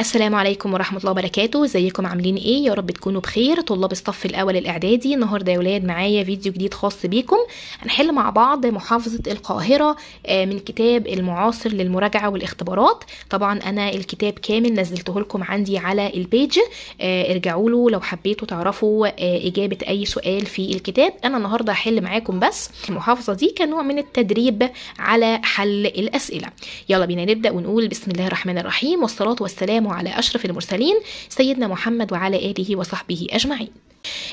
السلام عليكم ورحمة الله وبركاته ازيكم عاملين ايه يا رب تكونوا بخير طلاب الصف الاول الاعدادي النهارده يا ولاد معايا فيديو جديد خاص بيكم هنحل مع بعض محافظة القاهرة آه، من كتاب المعاصر للمراجعة والاختبارات طبعا انا الكتاب كامل نزلته لكم عندي على البيج آه، ارجعوا له لو حبيتوا تعرفوا آه، اجابة اي سؤال في الكتاب انا النهارده هحل معاكم بس المحافظة دي كنوع من التدريب على حل الاسئلة يلا بينا نبدأ ونقول بسم الله الرحمن الرحيم والصلاة والسلام وعلى على أشرف المرسلين سيدنا محمد وعلى آله وصحبه أجمعين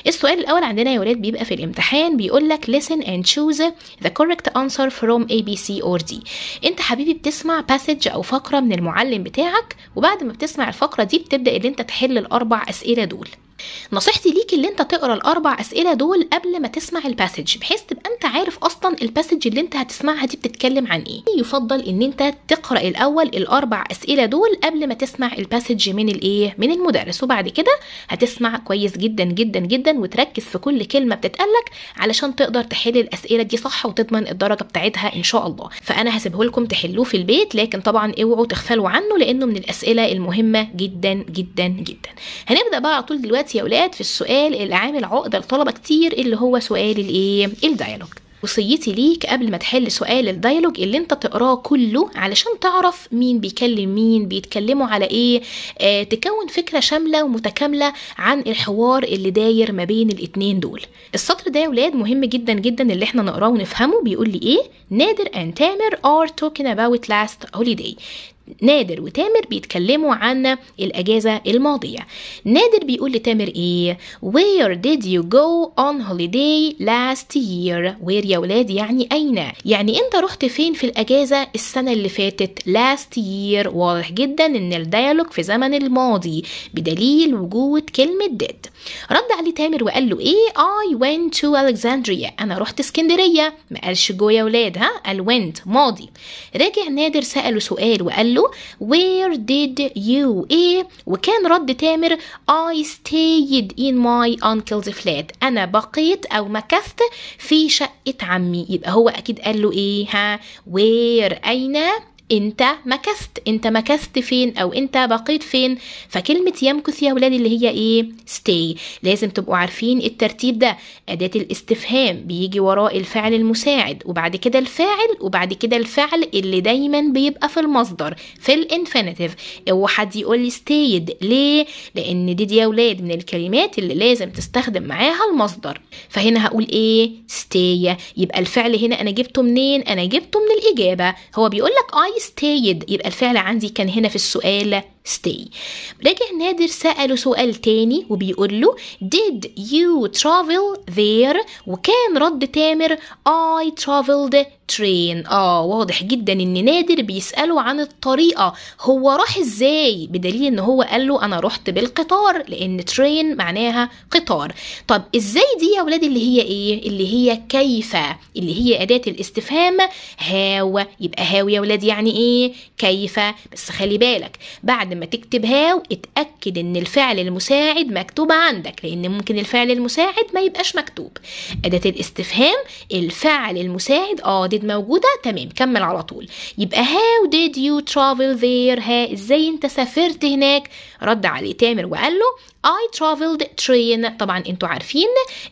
السؤال الأول عندنا يا ولاد بيبقى في الامتحان بيقول لك listen and choose the correct answer from A, B, C or D أنت حبيبي بتسمع passage أو فقرة من المعلم بتاعك وبعد ما بتسمع الفقرة دي بتبدأ اللي أنت تحل الأربع أسئلة دول نصيحتي ليك اللي انت تقرا الاربع اسئله دول قبل ما تسمع الباسج بحيث تبقى عارف اصلا الباسج اللي انت هتسمعها دي بتتكلم عن ايه يفضل ان انت تقرا الاول الاربع اسئله دول قبل ما تسمع الباسج من الايه من المدرس وبعد كده هتسمع كويس جدا جدا جدا وتركز في كل كلمه بتتقالك علشان تقدر تحل الاسئله دي صح وتضمن الدرجه بتاعتها ان شاء الله فانا هسيبه لكم تحلوه في البيت لكن طبعا اوعوا تغفلوا عنه لانه من الاسئله المهمه جدا جدا جدا هنبدا بقى على طول دلوقتي يا اولاد في السؤال اللي عامل عقده لطلبه كتير اللي هو سؤال الايه الديالوج وصيتي ليك قبل ما تحل سؤال الديالوج اللي انت تقراه كله علشان تعرف مين بيكلم مين بيتكلموا على ايه آه تكون فكره شامله ومتكامله عن الحوار اللي داير ما بين الاتنين دول السطر ده يا ولاد مهم جدا جدا اللي احنا نقراه ونفهمه بيقول لي ايه نادر ان تامر ار توكن اباوت لاست هوليداي نادر وتامر بيتكلموا عن الأجازة الماضية نادر بيقول لتامر إيه Where did you go on holiday last year Where يا ولاد يعني أين يعني أنت رحت فين في الأجازة السنة اللي فاتت last year واضح جدا إن الديالوج في زمن الماضي بدليل وجود كلمة did رد عليه تامر وقال له إيه I went to Alexandria أنا رحت اسكندرية ما قالش جو يا ولاد ها قال went ماضي راجع نادر سأله سؤال وقال له where did you ايه وكان رد تامر I stayed in my uncle's flat انا بقيت او مكثت في شقة عمي يبقى هو اكيد قال له ايه ها where اين انت مكثت انت مكثت فين او انت بقيت فين فكلمه يمكث يا ولادي اللي هي ايه stay لازم تبقوا عارفين الترتيب ده اداه الاستفهام بيجي وراء الفعل المساعد وبعد كده الفاعل وبعد كده الفعل اللي دايما بيبقى في المصدر في الانفينيتيف اوعى حد يقول لي stayed ليه لان دي دي يا ولاد من الكلمات اللي لازم تستخدم معاها المصدر فهنا هقول ايه stay يبقى الفعل هنا انا جبته منين انا جبته من الاجابه هو بيقول لك I stayed يبقى الفعل عندي كان هنا في السؤال stay راجع نادر سأله سؤال تاني وبيقول له did you travel there وكان رد تامر I traveled train اه واضح جدا ان نادر بيسأله عن الطريقة هو راح ازاي بدليل ان هو قال له انا رحت بالقطار لان train معناها قطار طب ازاي دي يا ولاد اللي هي ايه اللي هي كيف اللي هي اداة الاستفهام هاو يبقى هاو يا ولاد يعني ايه كيف بس خلي بالك بعد ما تكتبها اتأكد ان الفعل المساعد مكتوب عندك لان ممكن الفعل المساعد ما يبقاش مكتوب أداة الاستفهام الفعل المساعد اه ديد موجودة تمام كمل على طول يبقى هاو ديد يو ترافل ذير ها ازاي انت سافرت هناك رد عليه تامر وقال له I traveled train طبعا انتوا عارفين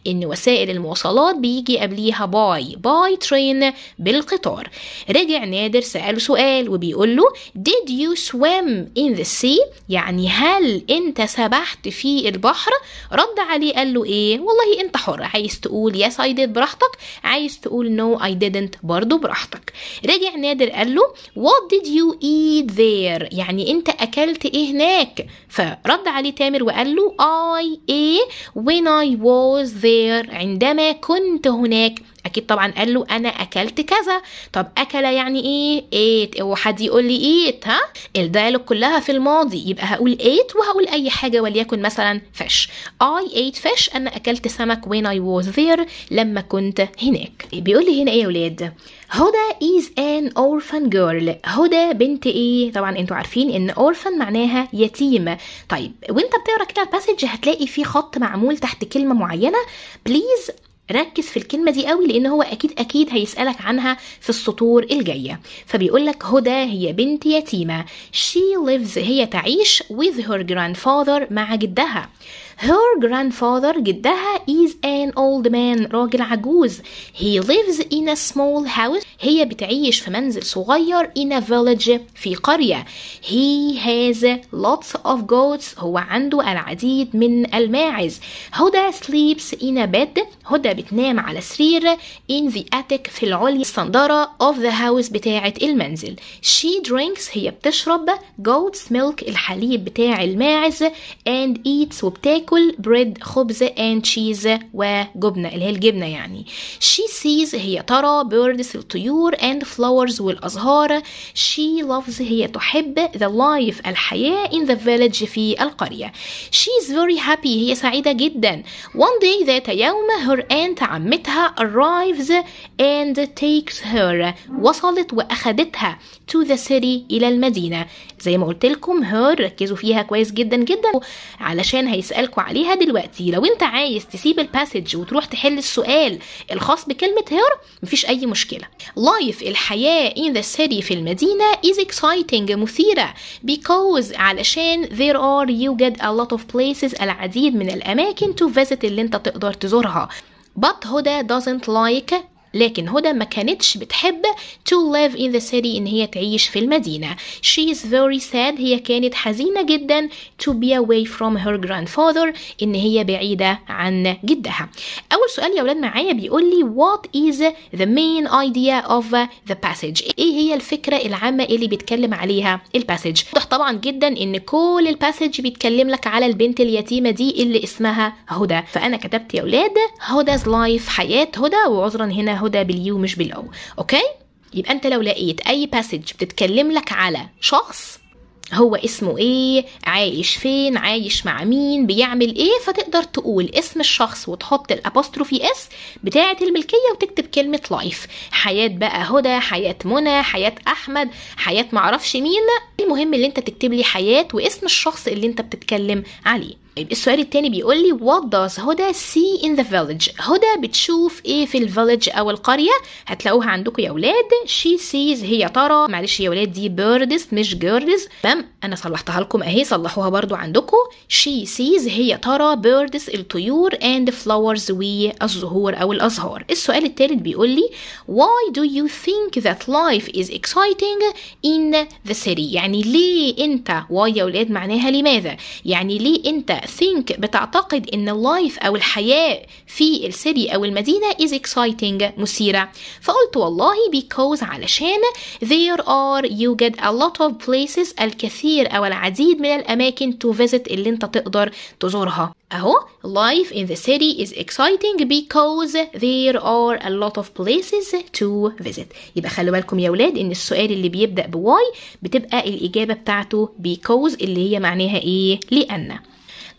ان وسائل المواصلات بيجي قبليها باي باي ترين بالقطار رجع نادر سأله سؤال وبيقول له did you swim in the sea يعني هل انت سبحت في البحر رد عليه قال له ايه والله انت حر عايز تقول yes I did براحتك عايز تقول no I didn't برضو براحتك رجع نادر قال له what did you eat there يعني انت اكلت ايه هناك فرد عليه تامر وقال له I a when I was there عندما كنت هناك اكيد طبعا قال له انا اكلت كذا طب اكل يعني ايه ايت حد يقول لي ايت ها الديالوج كلها في الماضي يبقى هقول ايت وهقول اي حاجه وليكن مثلا فيش اي ايت فيش انا اكلت سمك وين اي واز ذير لما كنت هناك بيقول لي هنا ايه يا ولاد هدى از ان اورفان جيرل هدى بنت ايه طبعا انتوا عارفين ان اورفان معناها يتيمه طيب وانت بتقرا كده الباسج هتلاقي في خط معمول تحت كلمه معينه بليز ركز في الكلمة دي قوي لأن هو أكيد أكيد هيسألك عنها في السطور الجاية فبيقولك هدى هي بنت يتيمة she lives هي تعيش with her grandfather مع جدها Her grandfather جدها is an old man راجل عجوز He lives in a small house هي بتعيش في منزل صغير in a village في قرية He has lots of goats هو عنده العديد من الماعز هدى sleeps in a bed هدى بتنام على سرير in the attic في العليا الصندرة of the house بتاعة المنزل She drinks هي بتشرب goat's milk الحليب بتاع الماعز and eats وبتاكل بتاكل بريد خبز اند تشيز وجبنه اللي هي الجبنه يعني شي سيز هي ترى بيردس الطيور اند فلاورز والازهار شي لافز هي تحب ذا لايف الحياه ان ذا فيلج في القريه شي از فيري هابي هي سعيده جدا وان day ذات يوم هير انت عمتها arrives and takes her وصلت واخدتها to the city الى المدينه زي ما قلت لكم هير ركزوا فيها كويس جدا جدا علشان هيسالكم لكم عليها دلوقتي لو انت عايز تسيب الباسج وتروح تحل السؤال الخاص بكلمه هير مفيش اي مشكله لايف الحياه in the city في المدينه is exciting مثيره because علشان there are يوجد a lot of places العديد من الاماكن to visit اللي انت تقدر تزورها But هدى doesn't like لكن هدى ما كانتش بتحب to live in the city إن هي تعيش في المدينة she is very sad هي كانت حزينة جدا to be away from her grandfather إن هي بعيدة عن جدها أول سؤال يا ولاد معايا بيقول لي what is the main idea of the passage إيه هي الفكرة العامة اللي بيتكلم عليها الباسج واضح طبعا جدا إن كل الباسج بيتكلم لك على البنت اليتيمة دي اللي اسمها هدى فأنا كتبت يا ولاد هدى's life حياة هدى وعذرا هنا هدى باليو مش بالاو اوكي يبقى انت لو لقيت اي باسج بتتكلم لك على شخص هو اسمه ايه عايش فين عايش مع مين بيعمل ايه فتقدر تقول اسم الشخص وتحط الابوستروفي اس بتاعه الملكيه وتكتب كلمه لايف حياه بقى هدى حياه منى حياه احمد حياه معرفش مين المهم اللي انت تكتب لي حياه واسم الشخص اللي انت بتتكلم عليه طيب السؤال التاني بيقول لي what does هدى see in the village هدى بتشوف ايه في الفيلج او القرية هتلاقوها عندكم يا ولاد she sees هي ترى معلش يا ولاد دي birds مش girls تمام انا صلحتها لكم اهي صلحوها برضو عندكم she sees هي ترى birds الطيور and flowers والزهور او الازهار السؤال التالت بيقول لي why do you think that life is exciting in the city يعني ليه انت why يا ولاد معناها لماذا يعني ليه انت think بتعتقد ان اللايف او الحياة في السيتي او المدينة is exciting مثيرة فقلت والله because علشان there are يوجد a lot of places الكثير او العديد من الاماكن to visit اللي انت تقدر تزورها اهو life in the city is exciting because there are a lot of places to visit يبقى خلوا بالكم يا ولاد ان السؤال اللي بيبدا بواي بتبقى الاجابه بتاعته because اللي هي معناها ايه لان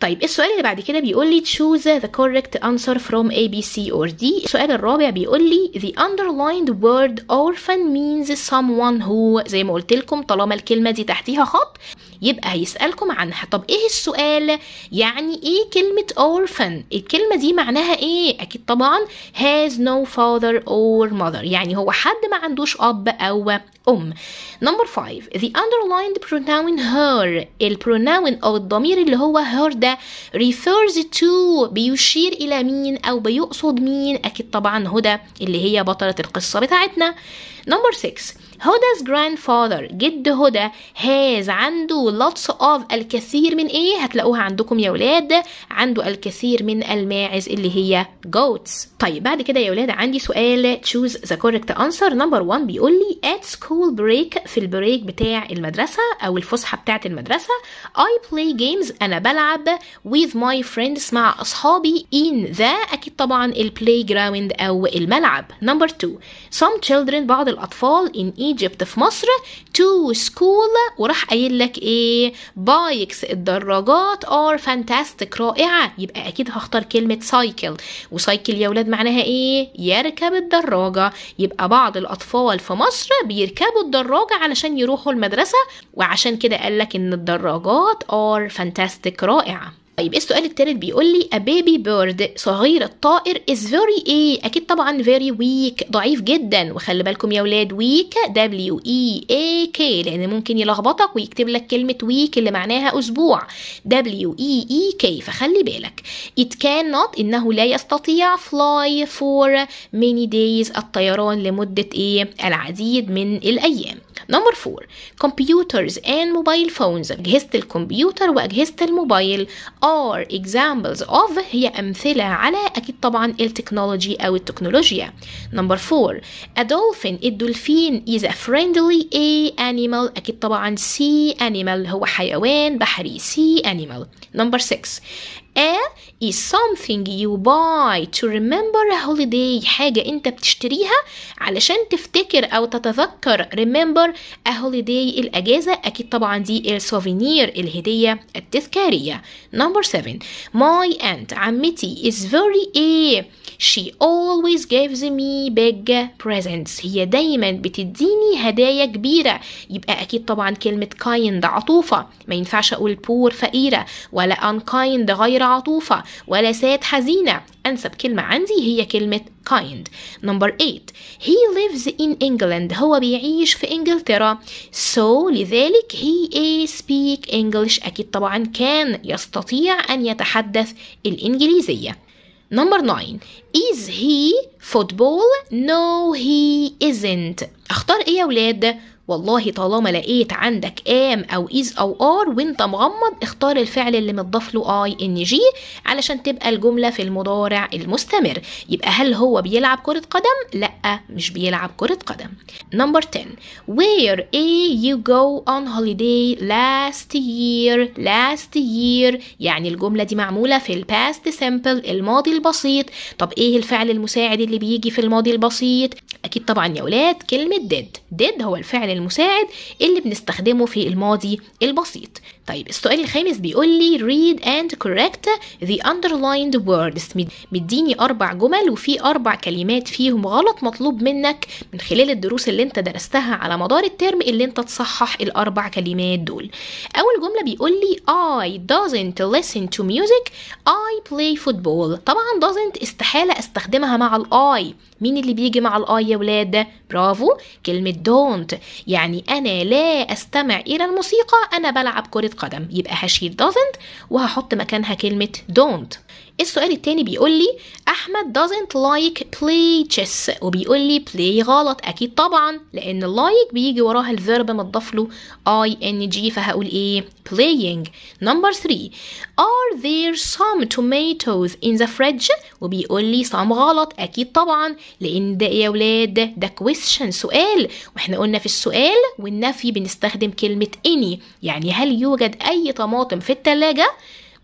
طيب السؤال اللي بعد كده بيقول لي choose the correct answer from A B C or D السؤال الرابع بيقول لي the underlined word orphan means someone who زي ما قلت لكم طالما الكلمه دي تحتيها خط يبقى هيسألكم عنها طب ايه السؤال يعني ايه كلمة orphan الكلمة دي معناها ايه اكيد طبعا has no father or mother يعني هو حد ما عندوش اب او ام نمبر 5 the underlined pronoun her البروناون او الضمير اللي هو her ده refers to بيشير الى مين او بيقصد مين اكيد طبعا هدى اللي هي بطلة القصة بتاعتنا نمبر 6 هدى's grandfather جد هدى has عنده lots of الكثير من ايه هتلاقوها عندكم يا ولاد عنده الكثير من الماعز اللي هي goats طيب بعد كده يا ولاد عندي سؤال choose the correct answer number 1 بيقول لي at school break في البريك بتاع المدرسة او الفسحة بتاعة المدرسة I play games انا بلعب with my friends مع اصحابي in the اكيد طبعا البلاي جراوند او الملعب number 2 some children بعض الاطفال in ايجيبت في مصر تو سكول وراح قايل لك ايه بايكس الدراجات ار فانتاستيك رائعه يبقى اكيد هختار كلمه سايكل وسايكل يا ولاد معناها ايه يركب الدراجه يبقى بعض الاطفال في مصر بيركبوا الدراجه علشان يروحوا المدرسه وعشان كده قال لك ان الدراجات ار فانتاستيك رائعه طيب إيه السؤال الثالث بيقول لي a baby bird صغير الطائر is very ايه اكيد طبعا very weak ضعيف جدا وخلي بالكم يا ولاد weak w e a k لان ممكن يلخبطك ويكتب لك كلمه weak اللي معناها اسبوع w e e k فخلي بالك it cannot انه لا يستطيع fly for many days الطيران لمده ايه العديد من الايام نمبر 4 computers and mobile phones أجهزة الكمبيوتر وأجهزة الموبايل are examples of هي أمثلة على أكيد طبعا التكنولوجي أو التكنولوجيا نمبر 4 a dolphin الدولفين is a friendly a animal أكيد طبعا sea animal هو حيوان بحري sea animal نمبر 6 A is something you buy to remember a holiday حاجة أنت بتشتريها علشان تفتكر أو تتذكر remember a holiday الأجازة أكيد طبعا دي السوفينير الهدية التذكارية number seven my aunt عمتي is very a she always gives me big presents هي دايما بتديني هدايا كبيرة يبقى أكيد طبعا كلمة kind عطوفة ما ينفعش أقول poor فقيرة ولا unkind غير ولا سات حزينة أنسب كلمة عندي هي كلمة kind number 8 he lives in England هو بيعيش في إنجلترا so لذلك he speak English أكيد طبعا كان يستطيع أن يتحدث الإنجليزية Number 9 Is he football? No he isn't اختار ايه يا ولاد والله طالما لقيت عندك ام او از او ار وانت مغمض اختار الفعل اللي متضاف له اي ان جي علشان تبقى الجمله في المضارع المستمر يبقى هل هو بيلعب كره قدم لا مش بيلعب كره قدم نمبر 10 where اي you go on holiday last year last year يعني الجمله دي معموله في الباست سمبل الماضي البسيط طب ايه الفعل المساعد اللي بيجي في الماضي البسيط اكيد طبعا يا اولاد كلمه did did هو الفعل المساعد اللي بنستخدمه في الماضي البسيط طيب السؤال الخامس بيقول لي read and correct the underlined words مديني أربع جمل وفي أربع كلمات فيهم غلط مطلوب منك من خلال الدروس اللي أنت درستها على مدار الترم اللي أنت تصحح الأربع كلمات دول أول جملة بيقول لي I doesn't listen to music I play football طبعا doesn't استحالة استخدمها مع ال I مين اللي بيجي مع ال I يا ولاد برافو كلمة don't يعني أنا لا أستمع إلى الموسيقى أنا بلعب كرة قدم يبقى هشيل doesn't وهحط مكانها كلمة don't السؤال التاني بيقول لي احمد doesn't like play chess وبيقول لي play غلط اكيد طبعا لان like بيجي وراها الفيرب متضاف له ing فهقول ايه playing number 3 are there some tomatoes in the fridge وبيقول لي some غلط اكيد طبعا لان ده إيه يا ولاد ده question سؤال واحنا قلنا في السؤال والنفي بنستخدم كلمة any يعني هل يوجد اي طماطم في التلاجة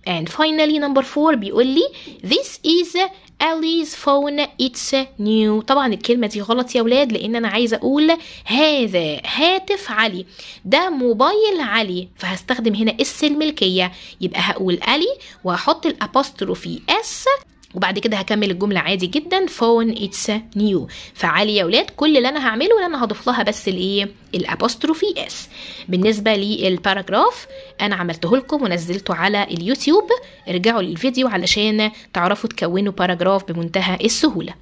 And finally number four بيقول لي this is Ali's phone it's new طبعا الكلمة دي غلط يا ولاد لأن أنا عايزة أقول هذا هاتف علي ده موبايل علي فهستخدم هنا اس الملكية يبقى هقول ألي وهحط الأبوستروفي اس وبعد كده هكمل الجملة عادي جدا فون اتس نيو فعالي يا ولاد كل اللي انا هعمله ان انا هضيف لها بس الايه الابوستروفي اس بالنسبة للباراجراف انا عملته لكم ونزلته على اليوتيوب ارجعوا للفيديو علشان تعرفوا تكونوا باراجراف بمنتهى السهولة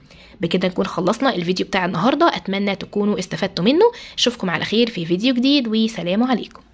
بكده نكون خلصنا الفيديو بتاع النهارده اتمنى تكونوا استفدتوا منه اشوفكم على خير في فيديو جديد وسلام عليكم